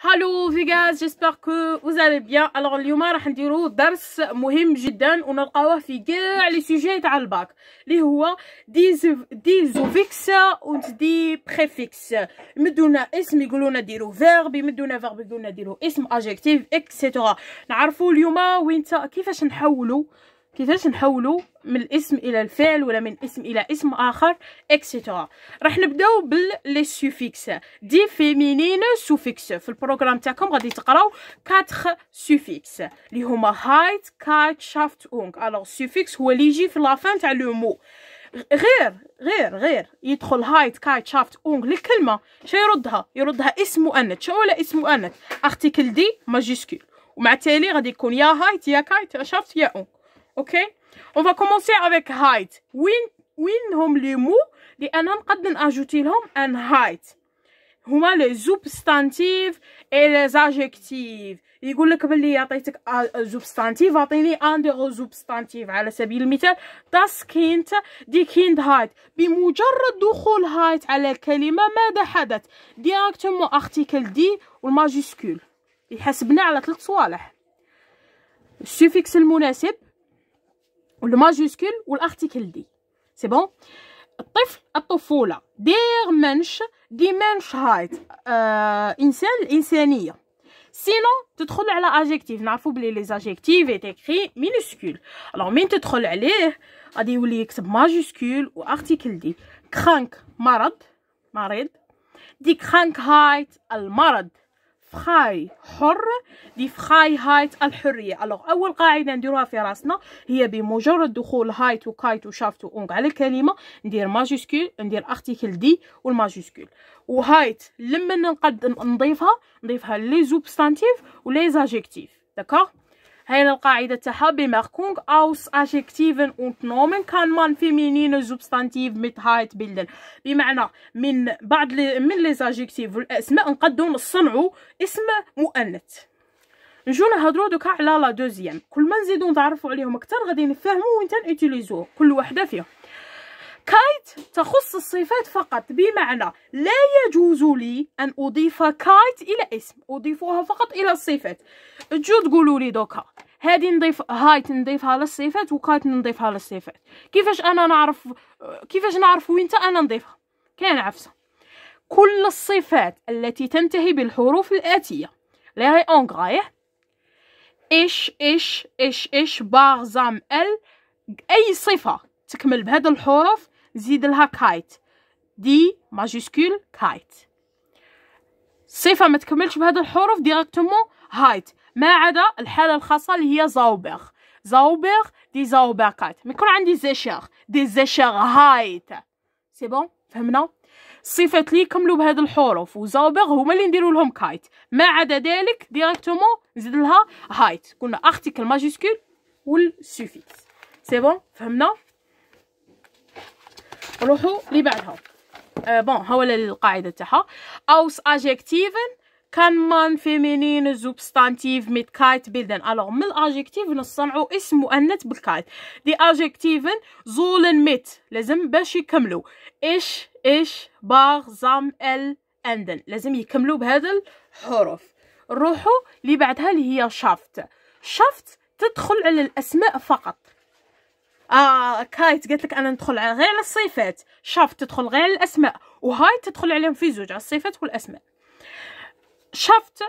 هالو في جاز جيسبر كو وزال بيان الوغ اليوم راح نديرو درس مهم جدا ونلقاوه في كاع لي سوجي تاع الباك اللي هو ديز ديزوفيكس و دي بريفيكس يمدونا اسم يقولونا ديرو فيرب يمدونا فيرب يقولونا ديرو اسم اجيكتيف اكسيتيرا نعرفو اليوم وين كيفاش نحولو كيفاش نحولو من الاسم الى الفعل ولا من اسم الى اسم اخر اكسيتيرا راح نبداو باللي سوفيكس دي فيمينين سوفيكس في البروغرام تاعكم غادي تقراو 4 سوفيكس اللي هما هايت كات شافت اونغ الوغ سوفيكس هو اللي يجي في لافان تاع لو مو غير غير غير يدخل هايت كايت شافت اونغ للكلمه شنو يردها يردها اسم مؤنث شنو ولا اسم مؤنث ارتيكل دي ماجيسكول ومع التالي غادي يكون يا هايت يا كايت شافت يا اونغ اوكي اون فا كومونسي افيك هايت وين هم لي مو لان نقد ناجوتي لهم ان هايت هما لي زوبستانتيف اي لي زاجيكتيف يقول لك بلي عطيتك زوبستانتيف عطيني ان دي زوبستانتيف على سبيل المثال داس كينت دي هايت بمجرد دخول هايت على الكلمه ماذا حدث ديريكتومون ارتيكل دي والماجيسكول يحسبنا على ثلاث صوالح السوفيكس المناسب Ou le majuscule ou l'article D. C'est bon? Le peuple, le peuple, il y a des gens qui Sinon, tu te trouves les adjectifs. Nous avons fait les adjectifs et les adjectifs Alors, je tu te les un peu, tu que c'est majuscule ou l'article D. Crank, marade, marade. De Crankheit, le marade. فخاي حر دي فخاي هايت الحرية الوغ أول قاعدة نديروها في راسنا هي بمجرد دخول هايت وكايت وشافت وأونغ على الكلمة ندير ماجيسكول ندير أرتيكل دي والماجيسكول وهايت لما نقد نضيفها نضيفها لي زوبستانتيف ولي زاجيكتيف داكوغ هنا القاعدة تاعها بماركونغ أوس أجيكتيفن أونت نومن كان مان فيمينين سبستانتيف ميت هايت بيلدن بمعنى من بعض من لي زاجيكتيف والأسماء نقدو نصنعو اسم مؤنث نجو نهضرو دوكا على لا دوزيام كل ما نزيدو نتعرفو عليهم اكثر غادي نفهمو وين تنوتيليزو كل وحده فيهم كايت تخص الصفات فقط بمعنى لا يجوز لي أن أضيف كايت إلى اسم أضيفها فقط إلى الصفات تجو تقولوا لي دوكا هذه نضيف هايت نضيفها للصفات وكايت نضيفها للصفات كيفاش أنا نعرف كيفاش نعرف وين أنا نضيفها كان عفسة كل الصفات التي تنتهي بالحروف الآتية لا هي اش اش اش اش باغ بارزام ال أي صفة تكمل بهذا الحروف زيد لها كايت دي ماجيسكول كايت صفة ما تكملش بهذه الحروف ديريكتومون هايت ما عدا الحاله الخاصه اللي هي زاوبيغ زاوبيغ دي كايت ما يكون عندي زيشيغ دي زيشيغ هايت سي بون فهمنا الصفات لي كملوا بهاد الحروف وزاوبغ هما اللي نديروا لهم كايت ما عدا ذلك ديريكتومون نزيد لها هايت قلنا ارتيكل الماجيسكول والسوفيكس سي بون فهمنا روحوا لي بعدها آه بون ها هو القاعده تاعها اوس ادجكتيفن كان مان فيمينين زوبستانتيف ميت كايت بيلدن الوغ من الاجيكتيف نصنعوا اسم مؤنث بالكايت دي ادجكتيفن زولن ميت لازم باش يكملوا ايش ايش باغ زام ال اندن لازم يكملوا بهذا الحروف روحوا لي بعدها اللي هي شافت شافت تدخل على الاسماء فقط آه كايت قلت لك انا ندخل على غير الصفات شاف تدخل غير الاسماء وهاي تدخل عليهم في زوج على الصفات والاسماء شافت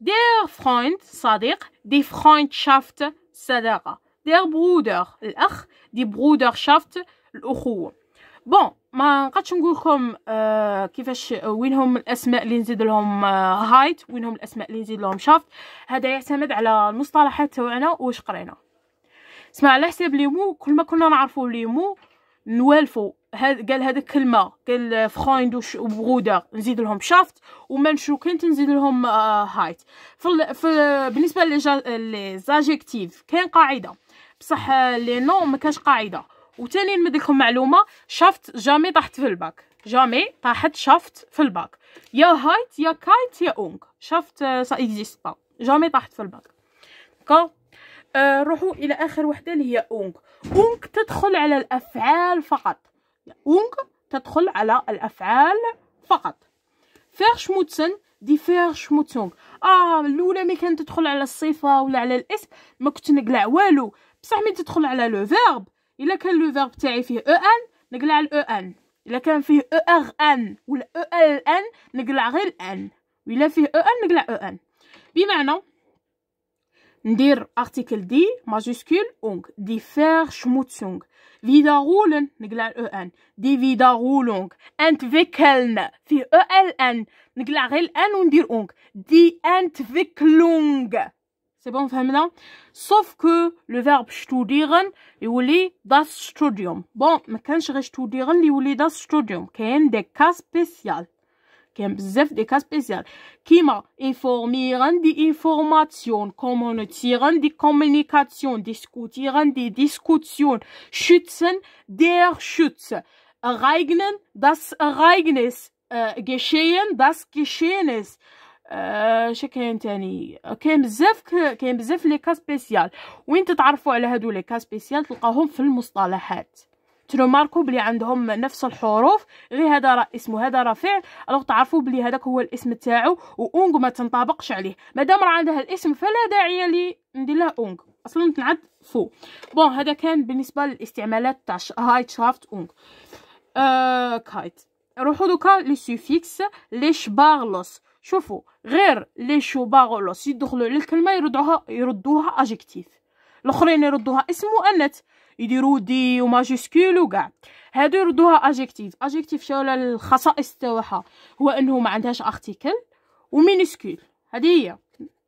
دير فرويند صديق دي فرويند شافت صداقة دير برودر الاخ دي برودر شافت الاخوة بون ما نقدش نقول لكم آه كيفاش وين هم الاسماء اللي نزيد لهم آه هايت وين هم الاسماء اللي نزيد لهم شافت هذا يعتمد على المصطلحات تاعنا واش قرينا اسمع على حساب ليمو كل ما كنا نعرفو ليمو نوالفو هاد قال هذا كلمه قال فخايند وبغوده نزيد لهم شافت وما كنت نزيد لهم آه هايت في, ال... في بالنسبه لي زاجيكتيف كان قاعده بصح لي نو ما كانش قاعده وتاني نمد لكم معلومه شافت جامي طاحت في الباك جامي طاحت شافت في الباك يا هايت يا كايت يا اونك شافت آه، سا اكزيست با جامي طاحت في الباك دونك آه روحوا الى اخر وحده اللي هي اونك اونك تدخل على الافعال فقط اونك تدخل على الافعال فقط فير شموتسن دي فير شموتسونغ اه الاولى ملي كانت تدخل على الصفه ولا على الاسم ما كنت نقلع والو بصح ملي تدخل على لو فيرب الا كان لو فيرب تاعي فيه او ان نقلع الاو ان الا كان فيه او ار ان ولا او ال ان نقلع غير الان والا فيه او ان نقلع او ان بمعنى ندير ارتيكل دي ماجيسكول اونك ديفيرشموتسونغ فيداغولن نقلع او ان دي فيداغولونغ انتفيكلن في او ال ان نقلع غير الان وندير اونك دي انتفيكلونغ سي بون فهمنا سوف كو لو فيرب شتوديغن يولي داس ستوديوم بون ما كانش غير شتوديغن يولي داس ستوديوم كاين دي كا سبيسيال كاين بزاف دي كا سبيسيال كيما انفورمي غندي انفورماسيون كومونيتي غندي كومونيكاسيون ديسكوتي غندي ديسكوتسيون شوتسن دير شوتس رايغنن داس رايغنس geschehen داس geschehen شكاين تاني كاين بزاف كاين بزاف لي كا سبيسيال وين تتعرفوا على هادو لي كا سبيسيال تلقاهم في المصطلحات تنماركو بلي عندهم نفس الحروف غير هذا راه اسم وهذا راه فعل الوغ تعرفوا بلي هذاك هو الاسم تاعو واونغ ما تنطبقش عليه مادام راه عندها الاسم فلا داعي لي ندير لها اونغ اصلا تنعد فو بون هذا كان بالنسبه للاستعمالات تاع هاي شافت اونغ آه كايت روحو دوكا لي سوفيكس لي شبارلوس شوفوا غير لي شباغلوس يدخلوا للكلمه يردوها يردوها اجكتيف الاخرين يردوها اسم مؤنث يديروا دي وماجيسكول وكاع هادو يردوها اجيكتيف اجيكتيف شو الخصائص تاعها هو انه ما عندهاش ارتيكل ومينيسكول هذه هي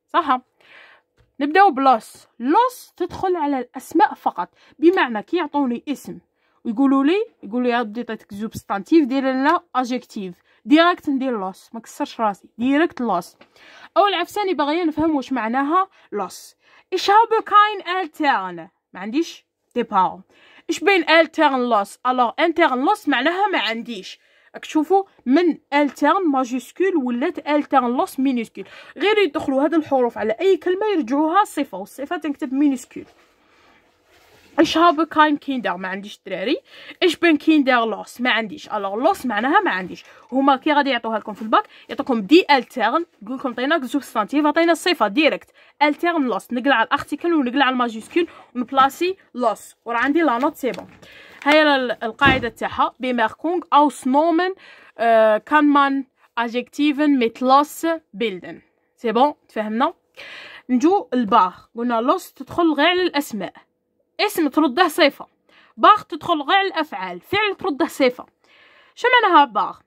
صح نبداو بلوس لوس تدخل على الاسماء فقط بمعنى كي يعطوني اسم ويقولوا لي يقولوا يا بدي عطيتك زوج دير لنا اجيكتيف ديريكت ندير لوس ما كسرش راسي ديريكت لوس اول عفساني باغيه نفهم واش معناها لوس ich كاين kein Eltern ما عنديش دي باون اش بين ألتيرن لوس الوغ انترن لوس معناها ما عنديش راك تشوفوا من ألتيرن ماجيسكول ولات ألتيرن لوس مينيسكول غير يدخلوا هاد الحروف على اي كلمه يرجعوها صفه والصفه تنكتب مينيسكول ايش هابو كاين كيندر ما عنديش دراري ايش بين كيندر لوس ما عنديش الوغ لوس معناها ما عنديش هما كي غادي يعطوها لكم في الباك يعطوكم دي التيرن يقول لكم عطيناك سوبستانتيف عطينا الصفه ديريكت التيرن لوس نقلع الارتيكل ونقلع الماجيسكول ونبلاسي لوس وراه عندي لا نوت سي بون هاي القاعده تاعها بماركونغ او سنومن آه كان مان اجيكتيفن ميت لوس بيلدن سي بون تفهمنا نجو الباغ قلنا لوس تدخل غير للاسماء اسم ترده صفة باغ تدخل غير الأفعال فعل ترده صفة شو معناها باغ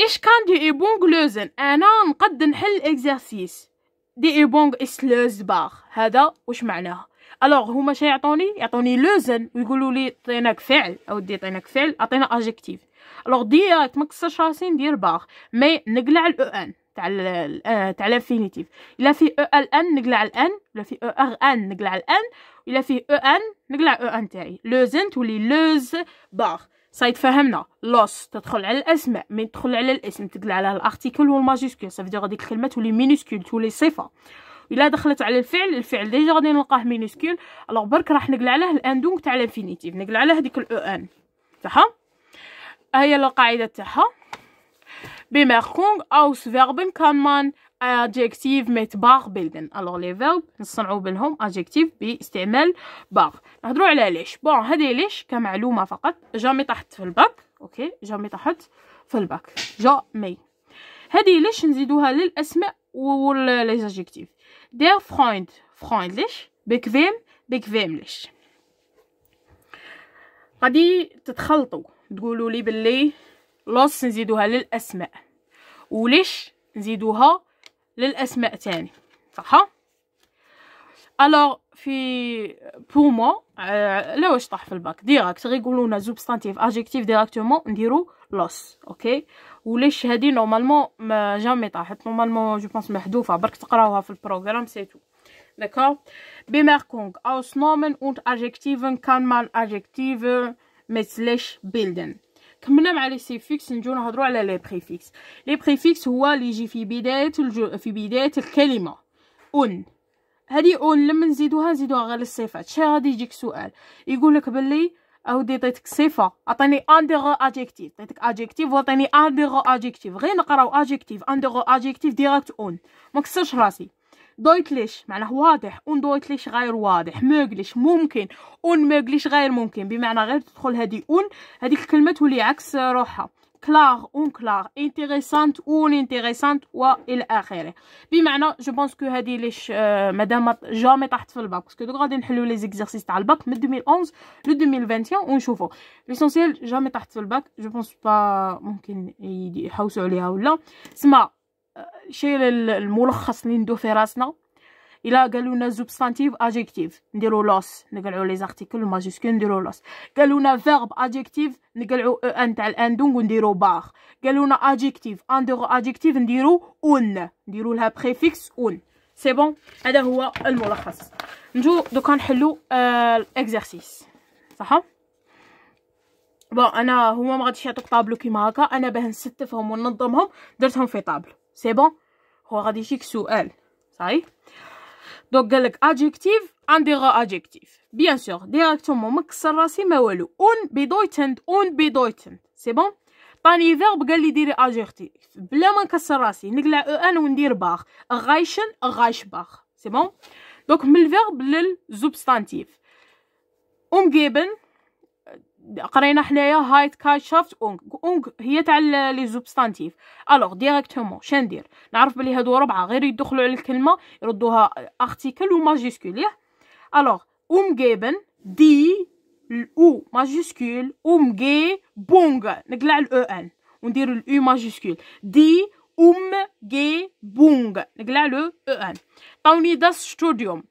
إيش كان دي إيبونغ لوزن أنا نقد نحل إكزرسيس دي إيبونغ إس لوز باغ هذا واش معناها الوغ هما شنو يعطوني يعطوني لوزن ويقولوا لي طيناك فعل او دي طيناك فعل عطينا أجيكتيف الوغ ديريكت ما كسرش راسي ندير باغ مي نقلع الاو ان تاع ال تاع الانفينيتيف الا في او ال ان نقلع الان ولا في او ار ان نقلع الان الا فيه او ان نقلع او e ان تاعي لوزن تولي لوز بار صايد فهمنا لوس تدخل على الاسماء من تدخل على الاسم تقلع على الارتيكل والماجيسكول صافي هذيك الكلمه تولي مينيسكول تولي صفه الا دخلت على الفعل الفعل ديجا غادي نلقاه مينيسكول الوغ برك راح نقلع عليه الاندونغ تاع الانفينيتيف نقلع على هذيك الاو ان e صح ها هي القاعده تاعها كونغ اوس فيربن كان مان أجيكتيف ميت باغ بيلدن الوغ لي فيرب نصنعو منهم أجيكتيف باستعمال باغ نهضرو على ليش بون هادي ليش كمعلومه فقط جامي طاحت في الباك اوكي جامي طاحت في الباك جامي هادي ليش نزيدوها للاسماء ولي زادجيكتيف دير فرويند فرويند ليش بكفيم بكفيم ليش غادي تتخلطوا تقولوا لي باللي لوس نزيدوها للاسماء وليش نزيدوها للاسماء تاني صح الوغ في بو مو آه، لا واش طاح في الباك ديراكت يقولوا لنا سوبستانتيف ادجكتيف ديراكتومون نديرو لوس اوكي وليش هادي نورمالمون ما جامي طاحت نورمالمون جو بونس محذوفه برك تقراوها في البروغرام سيتو داكور بماركونغ aus Nomen und Adjektiven kann man Adjektive mit Slash bilden كملنا مع لي سيفيكس نجيو نهضروا على لي بريفيكس لي بريفيكس هو اللي يجي في بدايه الجو... في بدايه الكلمه اون هذه اون لما نزيدوها نزيدوها غير للصفات شي غادي يجيك سؤال يقول لك باللي اودي عطيتك صفه عطيني انديغو ادجكتيف عطيتك ادجكتيف وعطيني انديغو ادجكتيف غير نقراو ادجكتيف انديغو ادجكتيف ديريكت اون ما كسرش راسي دويتليش معناه واضح اون دويتليش غير واضح موغليش ممكن اون موغليش غير ممكن بمعنى غير تدخل هذه اون هذيك الكلمه تولي عكس روحها كلار اون كلار انتريسانت اون انتريسانت والى اخره بمعنى جو بونس كو هذه ليش آه، مادام جامي طاحت في الباك باسكو دوك غادي نحلو لي زيكزارسيس تاع الباك من 2011 ل 2021 ونشوفو ليسونسيال جامي طاحت في الباك جو بونس با ممكن يحوسوا عليها ولا سما شي الملخص اللي ندو في راسنا الا قالوا لنا سبستانتيف ادجكتيف نديرو لوس نقلعو لي زارتيكل ماجيسكول نديرو لوس قالوا لنا فيرب ادجيكتيف نقلعو ان e تاع الاندونغ ونديرو باغ قالوا لنا ادجيكتيف اندور ادجكتيف نديرو اون نديرو لها بريفيكس اون سي بون هذا هو الملخص نجو دوكا نحلو الاكزرسيس آه، صح بون انا هما ما غاديش يعطوك طابلو كيما هكا انا باه نستفهم وننظمهم درتهم في طابلو سي بون هو غادي يجيك سؤال صاي دونك قالك ادجكتيف انديغا ادجكتيف بيان سور ديريكتومون مكسر راسي ما والو اون بيدويتن اون بيدويتن سي بون عطاني فيرب قال لي ديري ادجكتيف بلا ما نكسر راسي نقلع او e ان وندير باغ غايشن غايش باغ سي بون دونك من الفيرب للزوبستانتيف ام جيبن قرينا حنايا هايت شافت اونغ اونغ هي تاع لي زوبستانتيف الوغ ديريكتومون شندير نعرف بلي هادو ربعه غير يدخلوا على الكلمه يردوها ارتيكل وماجيسكول ياه الوغ جيبن دي الاو ماجيسكول جي بونغ نقلع الاو ان e وندير الاو ماجيسكول دي اوم جي بونغ نقلع لو او ان طاوني داس ستوديوم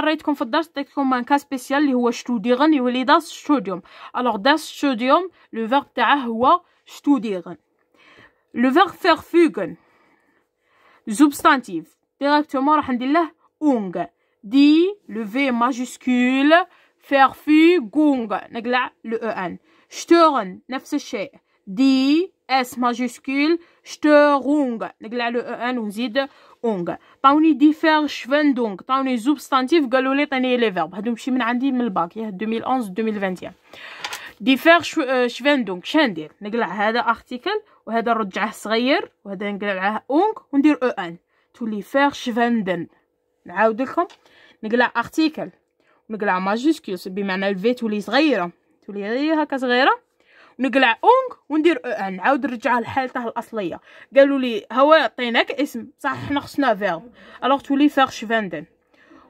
قريتكم في الدرس عطيتكم مانكا سبيسيال اللي هو شتوديغن يولي داس شتوديوم الوغ داس شتوديوم لو فيغ تاعه هو شتوديغن لو فيغ فيغ فوغن سبستانتيف ديريكتومون راح ندير له اونغ دي لو في ماجيسكول فيغ فوغونغ نقلع لو او e ان شتورن نفس الشيء دي اس ماجيسكول شترونغ نقلع لو ان ونزيد اونغ طاوني ديفير شفندونغ طاوني زوبستانتيف قالوا لي طاني لي فيرب هادو مشي من عندي من الباك ياه 2011 2021 ديفير شفندونغ شندير نقلع هذا ارتيكل وهذا نرجعه صغير وهذا نقلعه اونغ وندير او ان تولي فير شفندن نعاود لكم نقلع ارتيكل نقلع ماجيسكول بمعنى الفي تولي صغيره تولي غير هكا صغيره نقلع اونغ وندير او ان عاود نرجعها لحالتها الاصليه قالوا لي هو عطيناك اسم صح حنا خصنا فيرب الوغ تولي فيغ شفاندن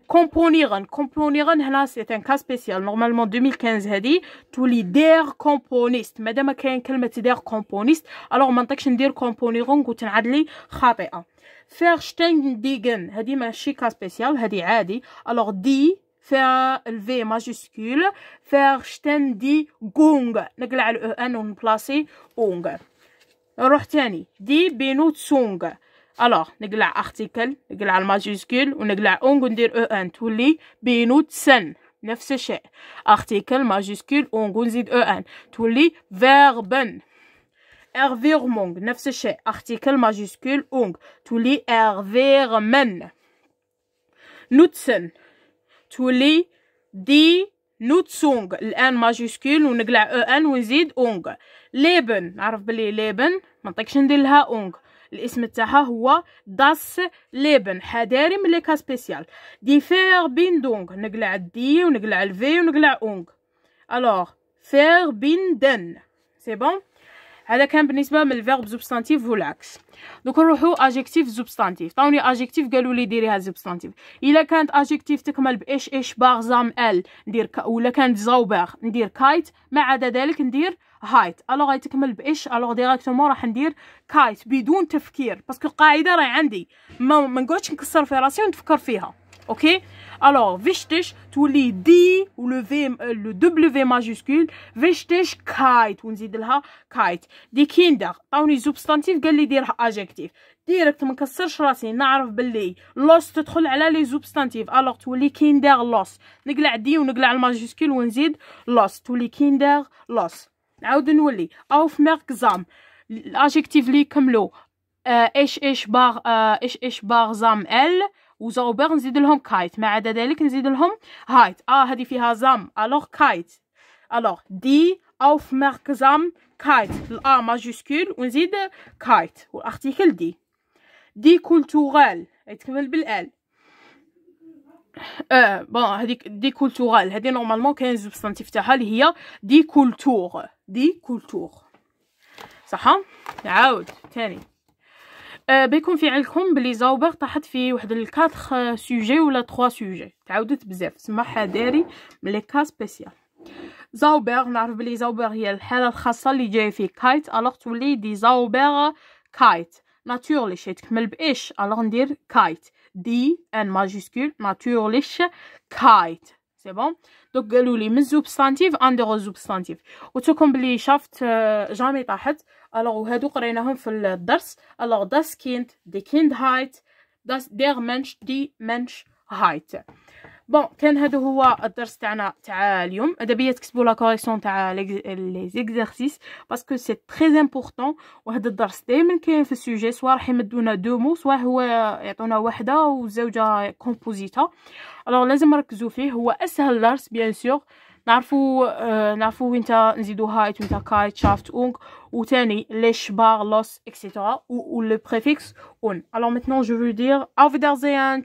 كومبونيغن كومبونيغن هنا سي ان كاس سبيسيال نورمالمون 2015 هادي تولي دير كومبونيست مادام كاين كلمه دير كومبونيست الوغ ما نطيقش ندير كومبونيغون قلت نعاد لي خاطئه فيغ شتاين ديغن هادي ماشي كاس سبيسيال هادي عادي الوغ دي faire le V majuscule faire je دي gong نقلع ال ان e ونبلاسي اونغ نروح تاني دي بينوت سونغ الوغ نقلع ارتيكل نقلع الماجيسكول ونقلع اونغ وندير او e ان تولي بينوت سن نفس الشيء ارتيكل ماجيسكول اونغ ونزيد او ان تولي فيربن ارفيرمونغ نفس الشيء ارتيكل ماجيسكول اونغ تولي ارفيرمن نوتسن تولي دي نوتسونغ الان ماجيسكول ونقلع او ان ونزيد اونغ ليبن نعرف بلي ليبن ما نطيقش ندير لها اونغ الاسم تاعها هو داس ليبن حضاري من كا سبيسيال دي فير بين دونغ نقلع الدي ونقلع الفي ونقلع اونغ الوغ فير بين دن سي بون هذا كان بالنسبه من الفيرب سبستانتيف والعكس دوك نروحو اجيكتيف سبستانتيف طوني اجيكتيف قالوا لي ديريها سبستانتيف الا كانت اجيكتيف تكمل باش اش باغ زام ال ندير ك... ولا كانت زوبر ندير كايت ما عدا ذلك ندير هايت الوغ تكمل باش الوغ ديريكتومون راح ندير كايت بدون تفكير باسكو القاعده راهي عندي ما, نقولش نكسر في راسي ونتفكر فيها اوكي الوغ فيشتيش تولي دي die ou في V, euh, le في majuscule, wichtigkeit, on dit لها كايت دي كيندر طوني سوبستانتيف قال لي ديرها اجيكتيف ديريكت ما نكسرش راسي نعرف باللي لوس تدخل على لي سوبستانتيف الوغ تولي كيندر لوس نقلع دي ونقلع الماجيسكول ونزيد لوس تولي كيندر لوس نعاود نولي او في زام الادجيكتيف لي كملو آه، ايش ايش باغ آه، ايش ايش باغ زام ال وزاوبر نزيد لهم كايت ما عدا ذلك نزيد لهم هايت اه هذه فيها زام الوغ كايت الوغ دي اوف مارك زام كايت الا ماجوسكول ونزيد كايت والارتيكل دي دي كولتورال يتكمل بالال اه بون هذيك دي كولتورال هذه نورمالمون كاين سبستانتيف تاعها اللي هي دي كولتور دي كولتور صح نعاود ثاني آه، بيكون في علكم بلي زاوبر طاحت في واحد الكاتخ سوجي ولا تخوا سوجي تعاودت بزاف سماها من لي كا سبيسيال زاوبر نعرف بلي زاوبر هي الحاله الخاصه اللي جايه في كايت الوغ تولي دي زاوبر كايت ناتورليش تكمل بايش الوغ ندير كايت دي ان ماجيسكول ناتورليش كايت سي بون دونك قالوا لي من زوبستانتيف اندر زوبستانتيف وتكون بلي شافت جامي آه، طاحت الوغ وهادو قريناهم في الدرس الوغ داس كيند دي كيند هايت داس ديغ منش دي منش هايت بون كان هادو هو الدرس تاعنا تاع اليوم ادبيه تكتبوا لا كوريسيون تاع لي زيكزارسيس باسكو سي تري امبورطون وهذا الدرس دائما كاين في السوجي سوا راح يمدونا دو مو سوا هو يعطونا وحده وزوجه كومبوزيتا الوغ لازم نركزوا فيه هو اسهل درس بيان سور N'avez-vous n'avez-vous winter n'avez-vous hâte de winter quand shaft ong uterne l'échbar loss etc ou ou le préfixe on. Alors maintenant je veux dire au revoir Zéan,